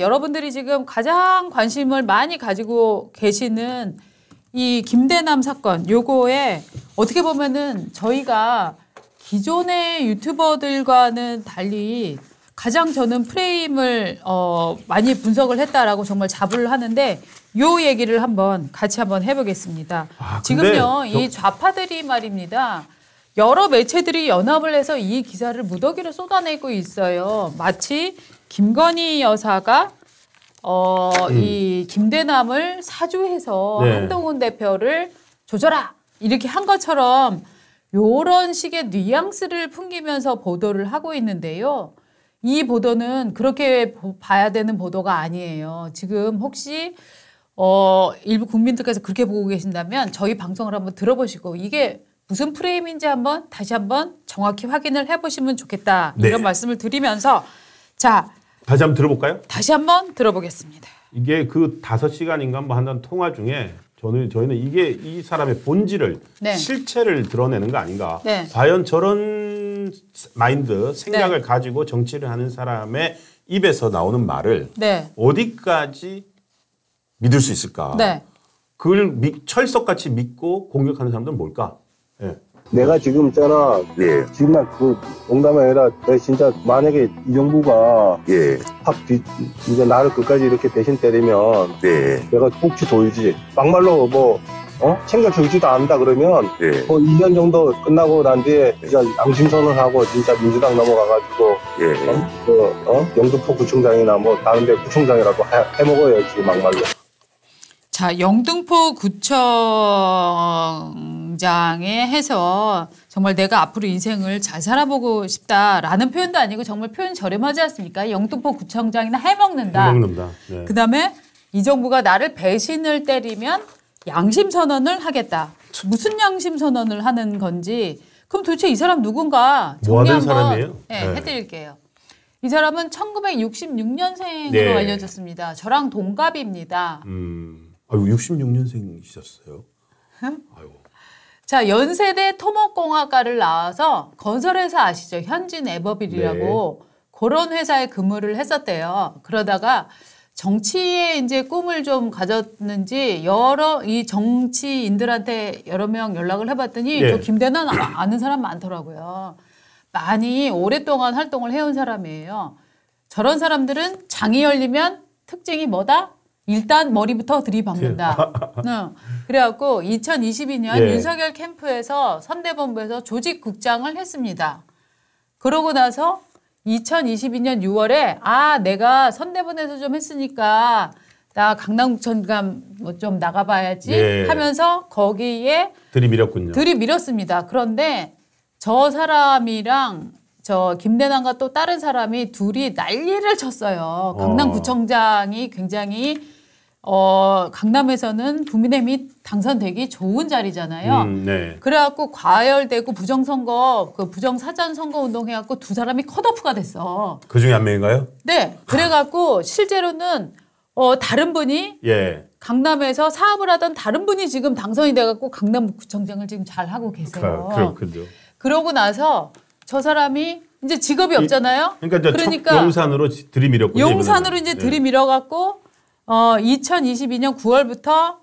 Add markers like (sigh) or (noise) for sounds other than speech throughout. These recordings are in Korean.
여러분들이 지금 가장 관심을 많이 가지고 계시는 이 김대남 사건 요거에 어떻게 보면은 저희가 기존의 유튜버들과는 달리 가장 저는 프레임을 어 많이 분석을 했다라고 정말 자부를 하는데 요 얘기를 한번 같이 한번 해보겠습니다. 아, 지금요 이 좌파들이 말입니다. 여러 매체들이 연합을 해서 이 기사를 무더기로 쏟아내고 있어요. 마치 김건희 여사가 어, 음. 이 김대남을 사주해서 네. 한동훈 대표를 조져라! 이렇게 한 것처럼 요런 식의 뉘앙스를 풍기면서 보도를 하고 있는데요. 이 보도는 그렇게 봐야 되는 보도가 아니에요. 지금 혹시 어, 일부 국민들께서 그렇게 보고 계신다면 저희 방송을 한번 들어보시고 이게 무슨 프레임인지 한번 다시 한번 정확히 확인을 해보시면 좋겠다. 네. 이런 말씀을 드리면서 자, 다시 한번 들어볼까요? 다시 한번 들어보겠습니다. 이게 그 다섯 시간인가 뭐 한다는 통화 중에 저는 저희는 이게 이 사람의 본질을 네. 실체를 드러내는 거 아닌가? 네. 과연 저런 마인드 생각을 네. 가지고 정치를 하는 사람의 입에서 나오는 말을 네. 어디까지 믿을 수 있을까? 네. 그걸 철석같이 믿고 공격하는 사람들은 뭘까? 예. 내가 지금 있잖아. 예. 지금 난그 농담이 아니라 진짜 만약에 이정부가 예. 확 뒤, 이제 나를 끝까지 이렇게 대신 때리면 예. 내가 꼭지 돌지. 막말로 뭐 어? 챙겨주지도 않는다 그러면 예. 뭐 2년 정도 끝나고 난 뒤에 예. 진짜 양심 선언하고 진짜 민주당 넘어가가지고 예. 어? 그, 어? 영등포 구청장이나 뭐 다른 데 구청장이라도 해, 먹어야지 막말로. 자 영등포 구청 광장에 해서 정말 내가 앞으로 인생을 잘 살아보고 싶다라는 표현도 아니고 정말 표현 저렴하지 않습니까? 영등포 구청장이나 해먹는다. 해먹는다. 네. 그다음에 이 정부가 나를 배신을 때리면 양심 선언을 하겠다. 무슨 양심 선언을 하는 건지 그럼 도대체 이 사람 누군가 정리 뭐 한번 네, 네. 해드릴게요. 이 사람은 1966년생으로 네. 알려졌습니다. 저랑 동갑입니다. 음, 아유 66년생이셨어요? 아유. 자, 연세대 토목공학과를 나와서 건설회사 아시죠? 현진 에버빌이라고 네. 그런 회사에 근무를 했었대요. 그러다가 정치에 이제 꿈을 좀 가졌는지 여러 이 정치인들한테 여러 명 연락을 해봤더니 네. 저 김대는 아는 사람 많더라고요. 많이 오랫동안 활동을 해온 사람이에요. 저런 사람들은 장이 열리면 특징이 뭐다? 일단 머리부터 들이박는다. 응. 예. (laughs) 어. 그래갖고 2022년 예. 윤석열 캠프에서 선대본부에서 조직국장을 했습니다. 그러고 나서 2022년 6월에 아 내가 선대본에서 좀 했으니까 나 강남구청감 뭐좀 나가봐야지 예. 하면서 거기에 들이밀었군요. 들이밀었습니다. 그런데 저 사람이랑 저 김대남과 또 다른 사람이 둘이 난리를 쳤어요. 강남구청장이 어. 굉장히 어 강남에서는 국민의힘이 당선되기 좋은 자리잖아요. 음, 네. 그래갖고 과열되고 부정선거 그 부정사전 선거 운동 해갖고 두 사람이 컷오프가 됐어. 그 중에 한 명인가요? 네. 그래갖고 실제로는 어 다른 분이 예. 강남에서 사업을 하던 다른 분이 지금 당선이 돼갖고 강남구청장을 지금 잘 하고 계세요. 그, 렇군요 그러고 나서 저 사람이 이제 직업이 없잖아요. 이, 예. 그러니까, 그러니까 용산으로 들이밀었고 용산으로 이제 예. 들이밀어 갖고 어 2022년 9월부터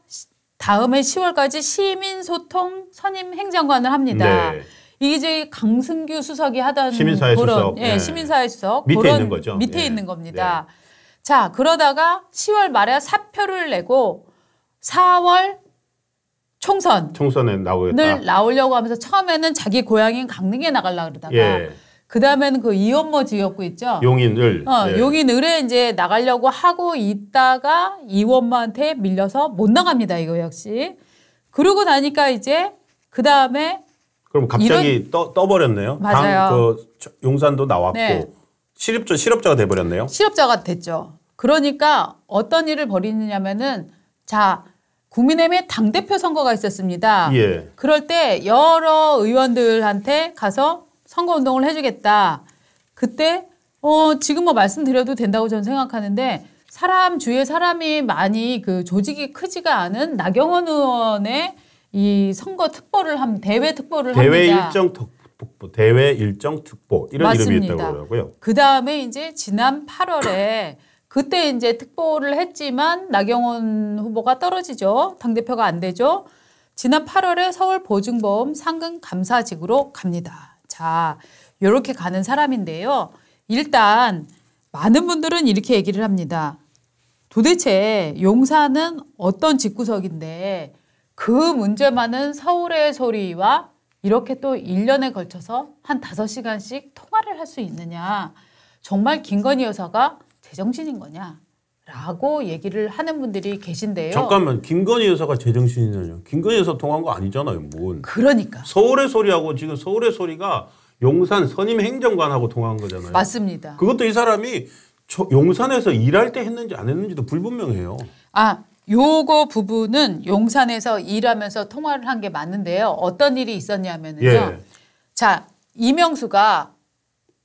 다음해 10월까지 시민 소통 선임 행정관을 합니다. 네. 이게 이제 강승규 수석이 하던 시민사회 그런, 수석. 예, 네. 시민사회 수석 밑에 그런, 있는 거죠. 밑에 네. 있는 겁니다. 네. 자, 그러다가 10월 말에 사표를 내고 4월 총선. 총선에 나오겠다. 늘 나오려고 하면서 처음에는 자기 고향인 강릉에 나가려 그러다가 예. 그다음에는 그 이원모 지역구 있죠. 용인을. 어, 예. 용인을에 이제 나가려고 하고 있다가 이원모한테 밀려서 못 나갑니다. 이거 역시. 그러고 나니까 이제 그다음에 그럼 갑자기 떠, 떠버렸네요. 맞아요. 그 용산도 나왔고 네. 실업자 실업자가 돼 버렸네요. 실업자가 됐죠. 그러니까 어떤 일을 벌이느냐면은 자 국민의힘의 당대표 선거가 있었습니다. 예. 그럴 때 여러 의원들한테 가서 선거운동을 해주겠다. 그때 어, 지금 뭐 말씀드려도 된다고 저는 생각하는데 사람 주위에 사람이 많이 그 조직이 크지가 않은 나경원 의원의 이 선거 특보를 한 대외 특보를 대외 합니다. 일정 특보, 대외 일정 특보 이런 맞습니다. 이름이었다고 그고요그 다음에 이제 지난 8월에 그때 이제 특보를 했지만 나경원 후보가 떨어지죠. 당대표가 안 되죠. 지난 8월에 서울 보증보험 상근 감사직으로 갑니다. 자, 요렇게 가는 사람인데요. 일단 많은 분들은 이렇게 얘기를 합니다. 도대체 용사는 어떤 집구석인데 그 문제만은 서울의 소리와 이렇게 또 1년에 걸쳐서 한 5시간씩 통화를 할 수 있느냐. 정말 김건희 여사가 제정신인 거냐? 라고 얘기를 하는 분들이 계신데요. 잠깐만 김건희 여사가 제정신이냐요? 김건희 여사 통한 거 아니잖아요, 뭔? 그러니까 서울의 소리하고 지금 서울의 소리가 용산 선임 행정관하고 통한 거잖아요. 맞습니다. 그것도 이 사람이 용산에서 일할 때 했는지 안 했는지도 불분명해요. 아 요거 부분은 용산에서 일하면서 통화를 한 게 맞는데요. 어떤 일이 있었냐면요 예. 자 이명수가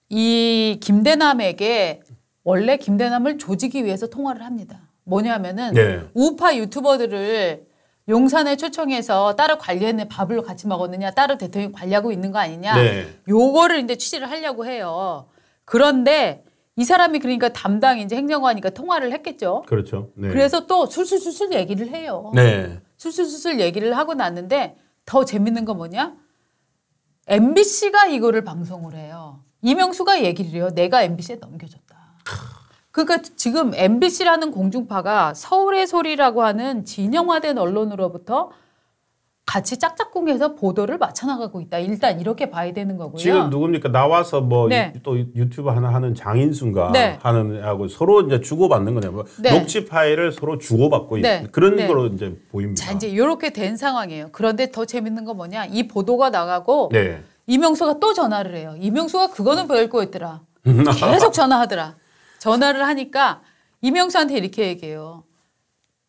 이 김대남에게 원래 김대남을 조지기 위해서 통화를 합니다. 뭐냐면은 네. 우파 유튜버들을 용산에 초청해서 따로 관리했네 밥을 같이 먹었느냐 따로 대통령 이 관리하고 있는 거 아니냐 네. 요거를 이제 취재를 하려고 해요. 그런데 이 사람이 그러니까 담당 이제 행정관이니까 통화를 했겠죠. 그렇죠. 네. 그래서 또 술술술술 얘기를 해요. 네. 술술술술 얘기를 하고 났는데 더 재밌는 건 뭐냐? MBC가 이거를 방송을 해요. 이명수가 얘기를 해요. 내가 MBC에 넘겨줬다. 그러니까 지금 MBC라는 공중파가 서울의 소리라고 하는 진영화된 언론으로부터 같이 짝짝꿍해서 보도를 맞춰나가고 있다. 일단 이렇게 봐야 되는 거고요. 지금 누굽니까 나와서 뭐또 네. 유튜브 하나 하는 장인순과 네. 하는 하고 서로 이제 주고받는 거네요. 뭐 네. 녹취 파일을 서로 주고받고 네. 그런 네. 걸로 이제 보입니다. 자 이제 이렇게 된 상황이에요. 그런데 더 재밌는 건 뭐냐? 이 보도가 나가고 네. 이명수가 또 전화를 해요. 이명수가 그거는 별거였더라. (laughs) 계속 전화하더라. 전화를 하니까 이명수한테 이렇게 얘기해요.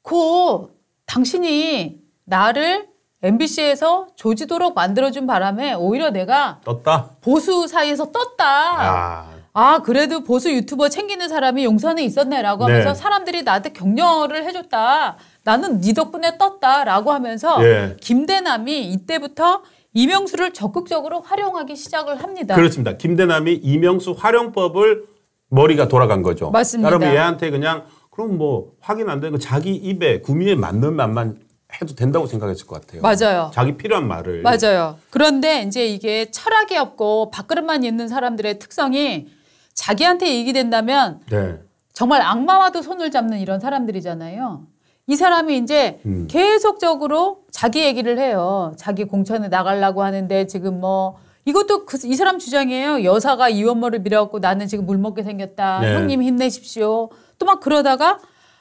고 당신이 나를 MBC에서 조지도록 만들어준 바람에 오히려 내가 떴다. 보수 사이에서 떴다. 아. 아 그래도 보수 유튜버 챙기는 사람이 용산에 있었네라고 네. 하면서 네. 사람들이 나한테 격려를 해줬다. 나는 네 덕분에 떴다라고 하면서 예. 김대남이 이때부터 이명수를 적극적으로 활용하기 시작을 합니다. 그렇습니다. 김대남이 이명수 활용법을 머리가 돌아간 거죠. 맞습니다. 그럼 얘한테 그냥 그럼 뭐 확인 안 되는 거 자기 입에 구미에 맞는 말만 해도 된다고 생각했을 것 같아요. 맞아요. 자기 필요한 말을. 맞아요. 그런데 이제 이게 철학이 없고 밥그릇만 있는 사람들의 특성이 자기한테 얘기 된다면 네. 정말 악마와도 손을 잡는 이런 사람들이잖아요. 이 사람이 이제 음. 계속적으로 자기 얘기를 해요. 자기 공천에 나가려고 하는데 지금 뭐 이것도 그, 이 사람 주장이에요. 여사가 이원모를 밀어갖고 나는 지금 물 먹게 생겼다. 네. 형님 힘내십시오. 또 막 그러다가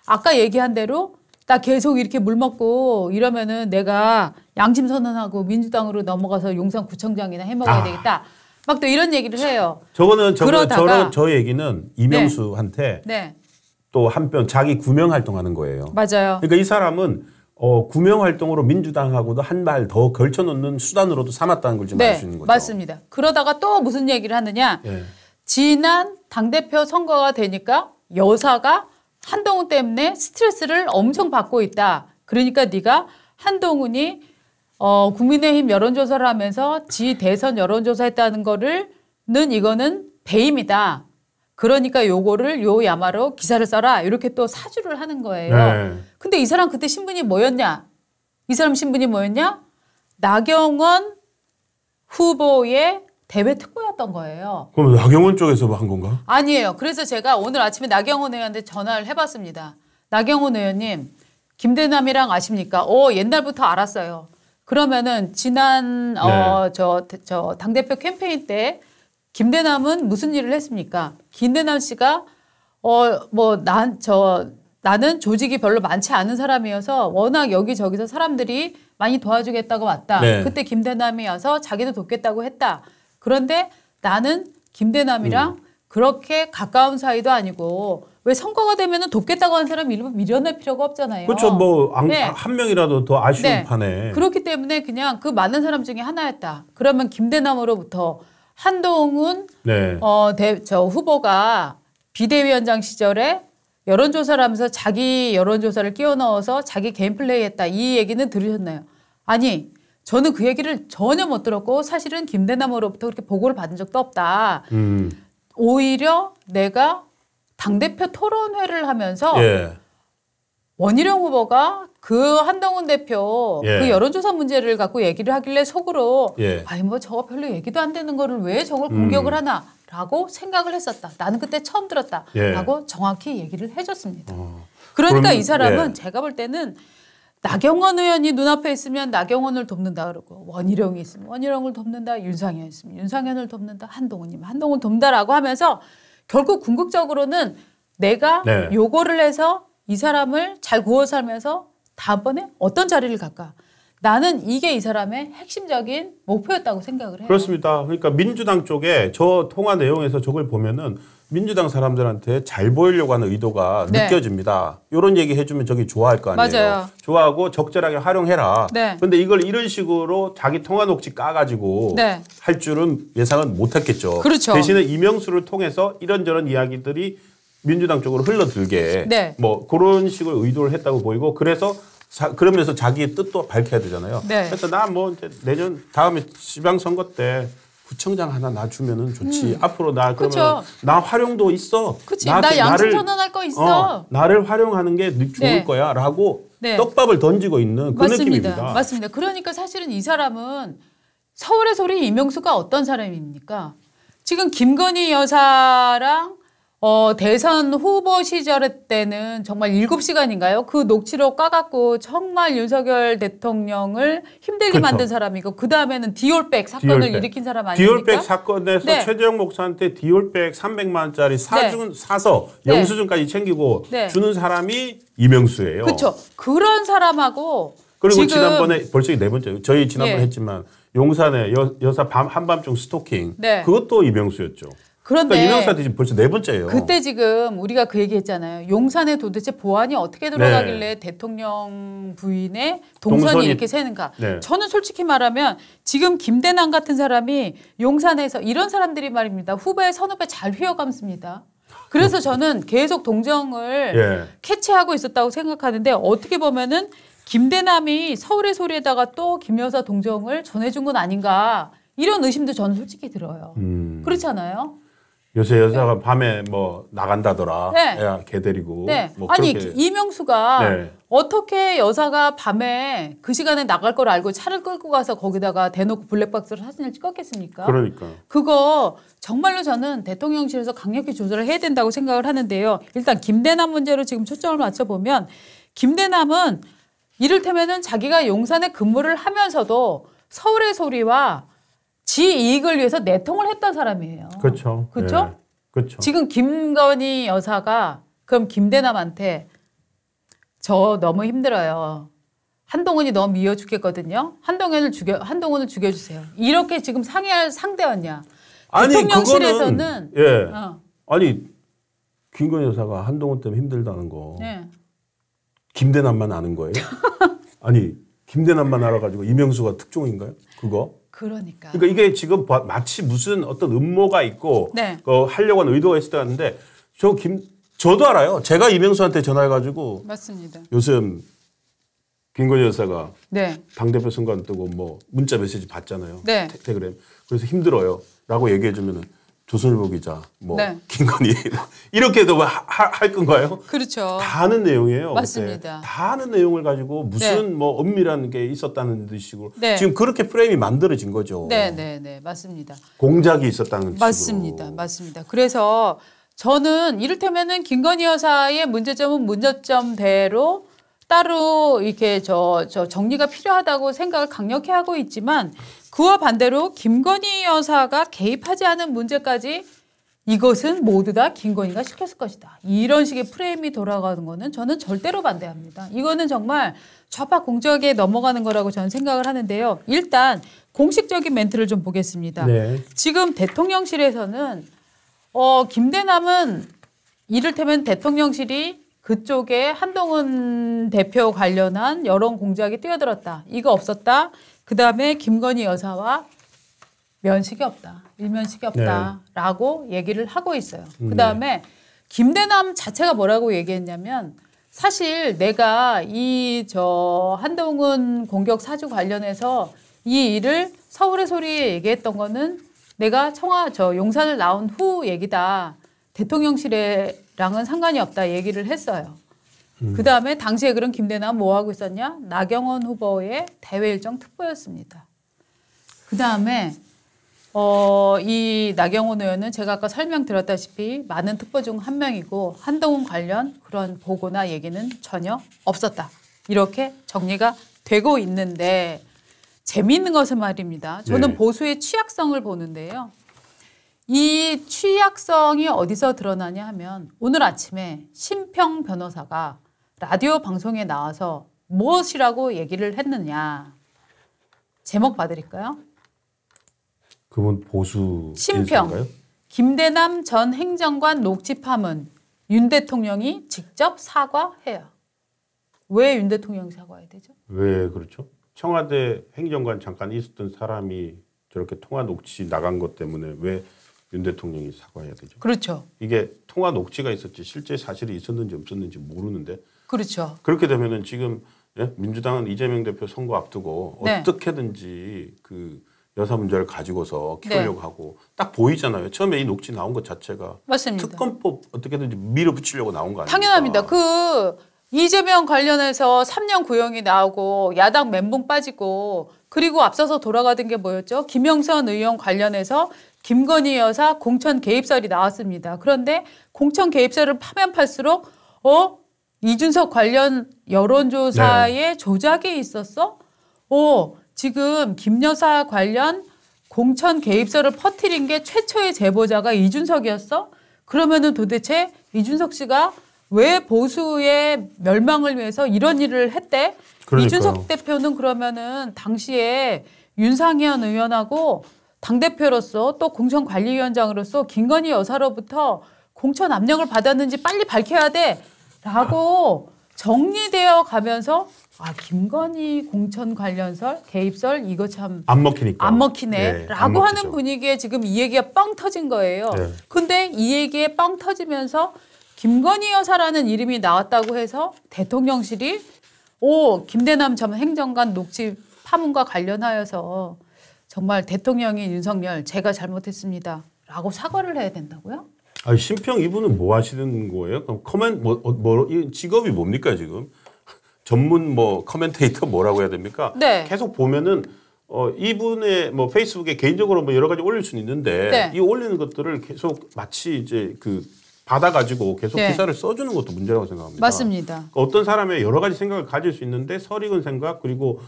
아까 얘기한 대로 나 계속 이렇게 물 먹고 이러면은 내가 양심 선언하고 민주당으로 넘어가서 용산구청장이나 해먹어야 아. 되겠다. 막 또 이런 얘기를 해요. 저거는 저거 저런 저 얘기는 이명수한테 네. 네. 또한편 자기 구명 활동하는 거예요. 맞아요. 그러니까 이 사람은 어, 구명 활동으로 민주당하고도 한 발 더 걸쳐 놓는 수단으로도 삼았다는 걸좀 네, 알수 있는 거죠. 맞습니다. 그러다가 또 무슨 얘기를 하느냐? 예. 지난 당 대표 선거가 되니까 여사가 한동훈 때문에 스트레스를 엄청 받고 있다. 그러니까 네가 한동훈이 어, 국민의힘 여론조사를 하면서 지 대선 여론조사했다는 거를는 이거는 배임이다. 그러니까 요거를 요 야마로 기사를 써라 이렇게 또 사주를 하는 거예요. 네. 근데 이 사람 그때 신분이 뭐였냐? 이 사람 신분이 뭐였냐? 나경원 후보의 대외 특보였던 거예요. 그럼 나경원 쪽에서 한 건가? 아니에요. 그래서 제가 오늘 아침에 나경원 의원한테 전화를 해봤습니다. 나경원 의원님, 김대남이랑 아십니까? 어, 옛날부터 알았어요. 그러면은 지난 어, 네. 어저저 당대표 캠페인 때 김대남은 무슨 일을 했습니까? 김대남 씨가 어뭐난저 나는 조직이 별로 많지 않은 사람이어서 워낙 여기저기서 사람들이 많이 도와주겠다고 왔다. 네. 그때 김대남이 와서 자기도 돕겠다고 했다. 그런데 나는 김대남이랑 음. 그렇게 가까운 사이도 아니고 왜 선거가 되면은 돕겠다고 한 사람 일부 밀어낼 필요가 없잖아요. 그렇죠. 뭐한 네. 명이라도 더 아쉬운 네. 판에. 그렇기 때문에 그냥 그 많은 사람 중에 하나였다. 그러면 김대남으로부터 한동훈 네. 어, 대, 저 후보가 비대위원장 시절에 여론조사를 하면서 자기 여론조사를 끼워 넣어서 자기 개인 플레이 했다. 이 얘기는 들으셨나요? 아니, 저는 그 얘기를 전혀 못 들었고 사실은 김대남으로부터 그렇게 보고를 받은 적도 없다. 음. 오히려 내가 당대표 토론회를 하면서 예. 원희룡 후보가 그 한동훈 대표 그 예. 그 여론조사 문제를 갖고 얘기를 하길래 속으로 예. 아니 뭐 저거 별로 얘기도 안 되는 거를 왜 저걸 음. 공격을 음. 하나라고 생각을 했었다. 나는 그때 처음 들었다라고 예. 정확히 얘기를 해줬습니다. 어. 그러니까 그러이 사람은 예. 제가 볼 때는 나경원 의원이 눈앞에 있으면 나경원을 돕는다 그러고 원희룡이 있으면 원희룡을 돕는다 윤상현 있으면 윤상현을 돕는다 한동훈이면 한동훈 돕는다라고 하면서 결국 궁극적으로는 내가 네. 요거를 해서 이 사람을 잘 구워 살면서 다음번에 어떤 자리를 갈까? 나는 이게 이 사람의 핵심적인 목표였다고 생각을 해요. 그렇습니다. 그러니까 민주당 쪽에 저 통화 내용에서 저걸 보면은 민주당 사람들한테 잘 보이려고 하는 의도가 네. 느껴집니다. 이런 얘기 해주면 저기 좋아할 거 아니에요. 맞아요. 좋아하고 적절하게 활용해라. 네. 근데 이걸 이런 식으로 자기 통화 녹취 까가지고 네. 할 줄은 예상은 못했겠죠. 그렇죠. 대신에 이명수를 통해서 이런저런 이야기들이 민주당 쪽으로 흘러들게 네. 뭐 그런 식으로 의도를 했다고 보이고 그래서 자, 그러면서 자기 의 뜻도 밝혀야 되잖아요. 네. 그래서 나 뭐 내년 다음에 지방선거 때 구청장 하나 나 주면은 좋지. 음. 앞으로 나 그러면 그쵸. 나 활용도 있어. 그치. 나, 나 양심 선언할 거 어, 있어. 어, 나를 활용하는 게 좋을 네. 거야라고 네. 떡밥을 던지고 있는 그 맞습니다. 느낌입니다. 맞습니다. 그러니까 사실은 이 사람은 서울의 소리 이명수가 어떤 사람입니까? 지금 김건희 여사랑 어, 대선 후보 시절 때는 정말 일곱 시간인가요그 녹취록 까갖고 정말 윤석열 대통령을 힘들게 그렇죠. 만든 사람이고 그 다음에는 디올백 사건을 디올백. 일으킨 사람 아닙니까? 디올백 사건에서 네. 최재형 목사한테 디올백 300만 원짜리 사준 네. 사서 영수증까지 챙기고 네. 주는 사람이 이명수예요. 그렇죠. 그런 사람하고 그리고 지난번에 벌써 네 번째 저희 지난번 예. 네. 했지만 용산에 여, 여사 밤 한밤중 스토킹 네. 그것도 이명수였죠. 그러니까 그런데 그러니까 이명수한테 지금 벌써 네 번째예요. 그때 지금 우리가 그 얘기했잖아요. 용산에 도대체 보안이 어떻게 들어가길래 네. 대통령 부인의 동선이, 동선이 이렇게 새는가? 네. 저는 솔직히 말하면 지금 김대남 같은 사람이 용산에서 이런 사람들이 말입니다. 후배 선후배잘 휘어감습니다. 그래서 그 저는 계속 동정을 예. 캐치하고 있었다고 생각하는데 어떻게 보면은 김대남이 서울의 소리에다가 또 김여사 동정을 전해준 건 아닌가 이런 의심도 저는 솔직히 들어요. 음. 그렇잖아요. 요새 네. 여자가 밤에 뭐 나간다더라. 네. 애, 개 데리고. 네. 뭐 아니 그렇게. 이명수가 네. 어떻게 여자가 밤에 그 시간에 나갈 걸 알고 차를 끌고 가서 거기다가 대놓고 블랙박스로 사진을 찍었겠습니까? 그러니까. 그거 정말로 저는 대통령실에서 강력히 조절을 해야 된다고 생각을 하는데요. 일단 김대남 문제로 지금 초점을 맞춰보면 김대남은 이를테면은 자기가 용산에 근무를 하면서도 서울의 소리와 지 이익을 위해서 내통을 했던 사람이에요. 그렇죠. 그렇죠? 예. 그렇죠. 지금 김건희 여사가 그럼 김대남한테 저 너무 힘들어요. 한동훈이 너무 미워 죽겠거든요. 한동훈을 죽여 한동훈을 죽여주세요. 이렇게 지금 상의할 상대였냐? 아니, 대통령실에서는 그거 예. 어. 아니 김건희 여사가 한동훈 때문에 힘들다는 거. 예. 김대남만 아는 거예요? (laughs) 아니 김대남만 알아가지고 이명수가 특종인가요? 그거? 그러니까. 그러니까 이게 지금 마치 무슨 어떤 음모가 있고 네. 어, 하려고 한 의도가 있을 때같는데저 김 저도 알아요. 제가 이명수한테 전화해가지고 맞습니다. 요즘 김건희 여사가 네. 당 대표 선거 안 뜨고 뭐 문자 메시지 받잖아요. 네. 테레그램 그래서 힘들어요. 라고 얘기해 주면은 조선일보 기자, 뭐 네. 김건희 뭐 이렇게도 뭐 할 건가요? 그렇죠. 다 아는 내용이에요. 네. 맞습니다. 그다 아는 내용을 가지고 무슨 네. 뭐 엄밀한 게 있었다는 듯이고 네. 지금 그렇게 프레임이 만들어진 거죠. 네, 네, 네, 맞습니다. 공작이 있었다는 맞습니다, 식으로. 맞습니다. 그래서 저는 이를테면은 김건희 여사의 문제점은 문제점대로 따로 이렇게 저, 저 정리가 필요하다고 생각을 강력히 하고 있지만 그와 반대로 김건희 여사가 개입하지 않은 문제까지 이것은 모두 다 김건희가 시켰을 것이다. 이런 식의 프레임이 돌아가는 거는 저는 절대로 반대합니다. 이거는 정말 좌파 공작에 넘어가는 거라고 저는 생각을 하는데요. 일단 공식적인 멘트를 좀 보겠습니다. 네. 지금 대통령실에서는 어, 김대남은 이를테면 대통령실이 그쪽에 한동훈 대표 관련한 여론 공작이 뛰어들었다. 이거 없었다. 그 다음에 김건희 여사와 면식이 없다. 일면식이 네. 없다라고 네. 얘기를 하고 있어요. 음, 네. 그 다음에 김대남 자체가 뭐라고 얘기했냐면 사실 내가 이 저 한동훈 공격 사주 관련해서 이 일을 서울의 소리에 얘기했던 거는 내가 청와 저 용산을 나온 후 얘기다. 대통령실에랑은 상관이 없다 얘기를 했어요. 음. 그 다음에 당시에 그런 김대남 뭐 하고 있었냐? 나경원 후보의 대외 일정 특보였습니다. 그 다음에 어, 이 나경원 의원은 제가 아까 설명드렸다시피 많은 특보 중 한 명이고 한동훈 관련 그런 보고나 얘기는 전혀 없었다. 이렇게 정리가 되고 있는데 재미있는 것은 말입니다. 저는 네. 보수의 취약성을 보는데요. 이 취약성이 어디서 드러나냐 하면 오늘 아침에 심평 변호사가 라디오 방송에 나와서 무엇이라고 얘기를 했느냐. 제목 봐드릴까요? 그분 보수 심평. 김대남 전 행정관 녹취파문 윤 대통령이 직접 사과해요. 왜 윤 대통령이 사과해야 되죠? 왜 그렇죠? 청와대 행정관 잠깐 있었던 사람이 저렇게 통화 녹취 나간 것 때문에 왜 윤 대통령이 사과해야 되죠? 그렇죠. 이게 통화 녹취가 있었지 실제 사실이 있었는지 없었는지 모르는데 그렇죠. 그렇게 되면은 지금 예? 민주당은 이재명 대표 선거 앞두고 네. 어떻게든지 그 여사 문제를 가지고서 키우려고 네. 하고 딱 보이잖아요. 처음에 이 녹취 나온 것 자체가 맞습니다. 특검법 어떻게든지 밀어붙이려고 나온 거 아니에요? 당연합니다. 그 이재명 관련해서 3년 구형이 나오고 야당 멘붕 빠지고 그리고 앞서서 돌아가던 게 뭐였죠? 김영선 의원 관련해서 김건희 여사 공천 개입설이 나왔습니다. 그런데 공천 개입설을 파면 팔수록 어 이준석 관련 여론조사에 네. 조작이 있었어? 오, 어, 지금 김 여사 관련 공천 개입설을 퍼뜨린 게 최초의 제보자가 이준석이었어? 그러면은 도대체 이준석 씨가 왜 보수의 멸망을 위해서 이런 일을 했대? 그러니까요. 이준석 대표는 그러면은 당시에 윤상현 의원하고 당대표로서 또 공천관리위원장으로서 김건희 여사로부터 공천 압력을 받았는지 빨리 밝혀야 돼. 라고 정리되어 가면서 아 김건희 공천 관련설 개입설 이거 참 안 먹히니까 안 먹히네라고 예, 네, 하는 분위기에 지금 이 얘기가 뻥 터진 거예요. 네. 근데 이 얘기에 뻥 터지면서 김건희 여사라는 이름이 나왔다고 해서 대통령실이 오 김대남 전 행정관 녹취 파문과 관련하여서 정말 대통령이 윤석열 제가 잘못했습니다라고 사과를 해야 된다고요? 아 심평 이분은 뭐 하시는 거예요? 그럼 커멘 뭐, 어, 뭐 직업이 뭡니까 지금? (laughs) 전문 뭐 커멘테이터 뭐라고 해야 됩니까? 네. 계속 보면은 어, 이분의 뭐 페이스북에 개인적으로 뭐 여러 가지 올릴 수는 있는데 네. 이 올리는 것들을 계속 마치 이제 그 받아가지고 계속 네. 기사를 써주는 것도 문제라고 생각합니다. 맞습니다. 그러니까 어떤 사람의 여러 가지 생각을 가질 수 있는데 서리은 생각 그리고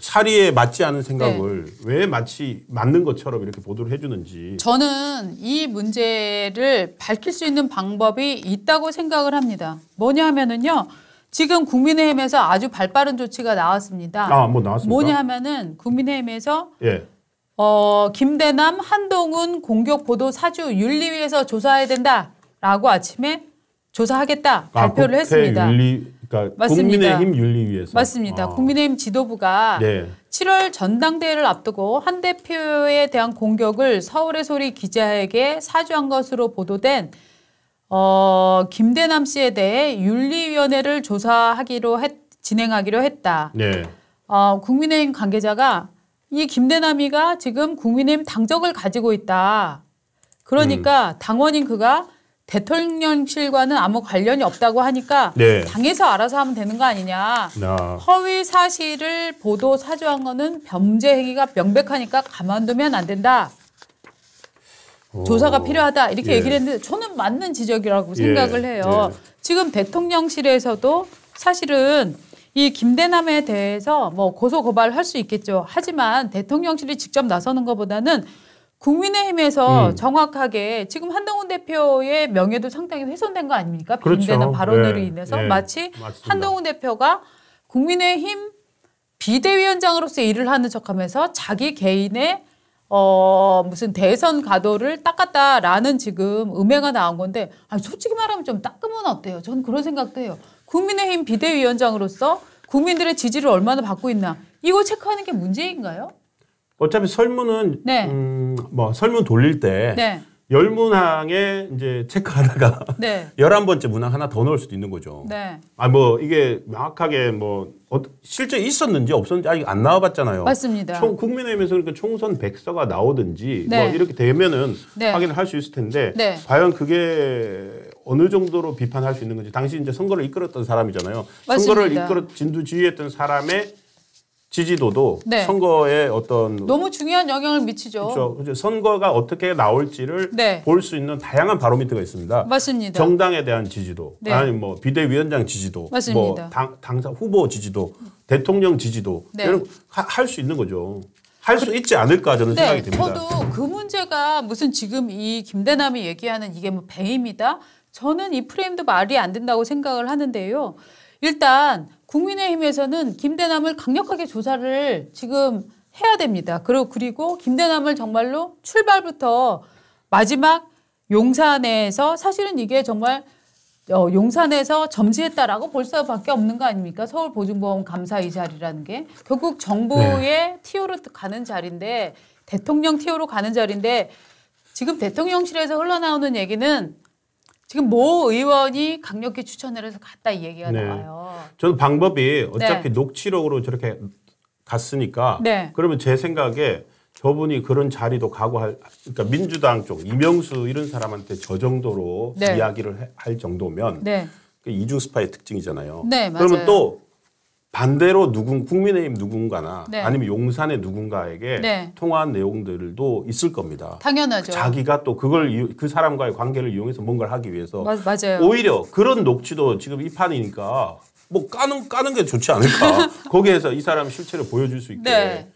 사리에 맞지 않은 네. 생각을 네. 왜 마치 맞는 것처럼 이렇게 보도를 해주는지 저는 이 문제를 밝힐 수 있는 방법이 있다고 생각을 합니다. 뭐냐면은요. 지금 국민의힘에서 아주 발빠른 조치가 나왔습니다. 아, 뭐 나왔습니까? 뭐냐면은 국민의힘에서 예. 어, 김대남 한동훈 공격 보도 사주 윤리위에서 조사해야 된다라고 아침에 조사하겠다 아, 발표를 했습니다. 윤리... 그러니까 맞습니다. 국민의힘 윤리위에서 맞습니다. 아. 국민의힘 지도부가 네. 7월 전당대회를 앞두고 한 대표에 대한 공격을 서울의 소리 기자에게 사주한 것으로 보도된 어, 김대남 씨에 대해 윤리위원회를 조사하기로 했, 진행하기로 했다. 네. 어, 국민의힘 관계자가 이 김대남이가 지금 국민의힘 당적을 가지고 있다. 그러니까 음. 당원인 그가 대통령실과는 아무 관련이 없다고 하니까 네. 당에서 알아서 하면 되는 거 아니냐. 아. 허위 사실을 보도 사주한 거는 범죄 행위가 명백하니까 가만두면 안 된다. 오. 조사가 필요하다 이렇게 예. 얘기를 했는데 저는 맞는 지적이라고 예. 생각을 예. 해요. 예. 지금 대통령실에서도 사실은 이 김대남에 대해서 뭐 고소 고발할 수 있겠죠. 하지만 대통령실이 직접 나서는 것보다는 국민의힘에서 음. 정확하게 지금 한동훈 대표의 명예도 상당히 훼손된 거 아닙니까? 빈대는 그렇죠. 네. 발언으로 예. 인해서 예. 마치 맞습니다. 한동훈 대표가 국민의힘 비대위원장으로서 일을 하는 척하면서 자기 개인의 어 무슨 대선 가도를 닦았다라는 지금 음해가 나온 건데 아니 솔직히 말하면 좀 닦으면 어때요? 저는 그런 생각도 해요. 국민의힘 비대위원장으로서 국민들의 지지를 얼마나 받고 있나 이거 체크하는 게 문제인가요? 어차피 설문은 네. 음, 뭐 설문 돌릴 때 네. 열 문항에 이제 체크하다가 열한 네. (laughs) 번째 문항 하나 더 넣을 수도 있는 거죠. 네. 아, 뭐 이게 명확하게 뭐 어, 실제 있었는지 없었는지 아직 안 나와봤잖아요. 맞습니다. 총, 국민의힘에서 그러니까 총선 백서가 나오든지 뭐 네. 뭐 이렇게 되면은 네. 확인을 할 수 있을 텐데 네. 과연 그게 어느 정도로 비판할 수 있는 건지 당시 이제 선거를 이끌었던 사람이잖아요. 맞습니다. 선거를 이끌어 진두지휘했던 사람의 지지도도 네. 선거에 어떤 너무 중요한 영향을 미치죠. 그렇죠. 선거가 어떻게 나올지를 네. 볼수 있는 다양한 바로미터가 있습니다. 맞습니다. 정당에 대한 지지도, 네. 아니 뭐 비대위원장 지지도, 뭐 맞습니다. 뭐 당, 당사 후보 지지도, 대통령 지지도 네. 이런 할 수 있는 거죠. 할 수 있지 않을까 저는 네, 생각이 듭니다. 저도 그 문제가 무슨 지금 이 김대남이 얘기하는 이게 뭐 배임이다? 저는 이 프레임도 말이 안 된다고 생각을 하는데요. 일단 국민의힘에서는 김대남을 강력하게 조사를 지금 해야 됩니다. 그리고, 그리고 김대남을 정말로 출발부터 마지막 용산에서 사실은 이게 정말 어, 용산에서 점지했다라고 볼 수밖에 없는 거 아닙니까? 서울 보증보험 감사이 자리라는 게 결국 정부의 네. 티오로 가는 자리인데 대통령 티오로 가는 자리인데 지금 대통령실에서 흘러나오는 얘기는 지금 모 의원이 강력히 추천을 해서 갔다 이 얘기가 네. 나와요. 저는 방법이 어차피 네. 녹취록으로 저렇게 갔으니까 네. 그러면 제 생각에 저분이 그런 자리도 각오할 그러니까 민주당 쪽 이명수 이런 사람한테 저 정도로 네. 이야기를 할 정도면 네. 그 이중 스파의 특징이잖아요. 네, 그러면 또 반대로 누군 국민의힘 누군가나 네. 아니면 용산의 누군가에게 네. 통화한 내용들도 있을 겁니다. 당연하죠. 자기가 또 그걸 그 사람과의 관계를 이용해서 뭔가를 하기 위해서 마, 맞아요. 오히려 그런 녹취도 지금 이 판이니까 뭐 까는 까는 게 좋지 않을까? (laughs) 거기에서 이 사람 실체를 보여줄 수 있게. 네.